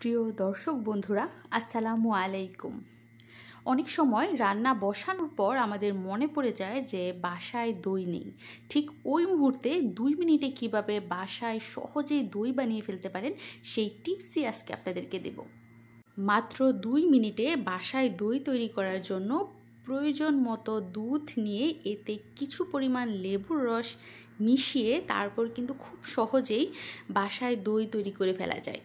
প্রিয় দর্শক বন্ধুরা আসসালামু আলাইকুম অনেক সময় রান্না বসানোর পর আমাদের মনে পড়ে যায় যে বাসায় দই নেই ঠিক ওই মুহূর্তে দুই মিনিটে কিভাবে বাসায় সহজেই দই বানিয়ে ফেলতে পারেন সেই টিপসই আজকে আপনাদেরকে দেব মাত্র দুই মিনিটে বাসায় দই তৈরি করার জন্য প্রয়োজন মতো দুধ নিয়ে এতে কিছু পরিমাণ লেবুর রস মিশিয়ে তারপর কিন্তু খুব সহজেই বাসায় দই তৈরি করে ফেলা যায়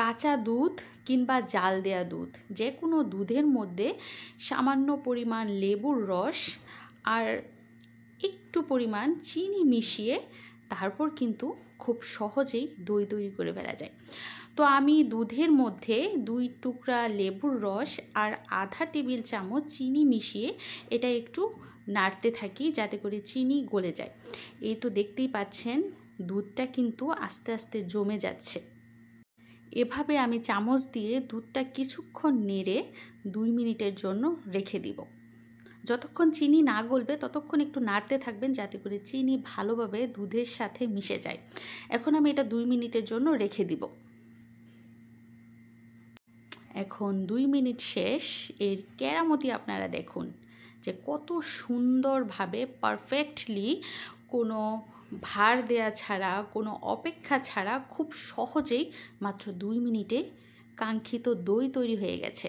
কাঁচা দুধ কিংবা জাল দেয়া দুধ যে কোনো দুধের মধ্যে সামান্য পরিমাণ লেবুর রস আর একটু পরিমাণ চিনি মিশিয়ে তারপর কিন্তু খুব সহজেই দই তৈরি করে ফেলা যায় তো আমি দুধের মধ্যে দুই টুকরা লেবুর রস আর আধা টেবিল চামচ চিনি মিশিয়ে এটা একটু নাড়তে থাকি যাতে করে চিনি গলে যায় এই তো দেখতেই পাচ্ছেন দুধটা কিন্তু আস্তে আস্তে জমে যাচ্ছে এভাবে আমি চামচ দিয়ে দুধটা কিছুক্ষণ নেড়ে দুই মিনিটের জন্য রেখে দিব যতক্ষণ চিনি না গলবে ততক্ষণ একটু নাড়তে থাকবেন যাতে করে চিনি ভালোভাবে দুধের সাথে মিশে যায় এখন আমি এটা দুই মিনিটের জন্য রেখে দিব এখন দুই মিনিট শেষ এর কেরামতি আপনারা দেখুন যে কত সুন্দরভাবে পারফেক্টলি কোনো ভার দেয়া ছাড়া কোনো অপেক্ষা ছাড়া খুব সহজেই মাত্র দুই মিনিটে কাঙ্ক্ষিত দই তৈরি হয়ে গেছে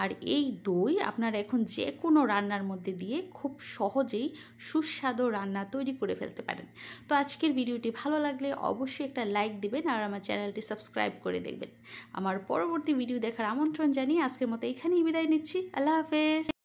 আর এই দই আপনার এখন যে কোনো রান্নার মধ্যে দিয়ে খুব সহজেই সুস্বাদু রান্না তৈরি করে ফেলতে পারেন তো আজকের ভিডিওটি ভালো লাগলে অবশ্যই একটা লাইক দিবেন আর আমার চ্যানেলটি সাবস্ক্রাইব করে দেখবেন আমার পরবর্তী ভিডিও দেখার আমন্ত্রণ জানিয়ে আজকের মতো এখানেই বিদায় নিচ্ছি আল্লাহ হাফেজ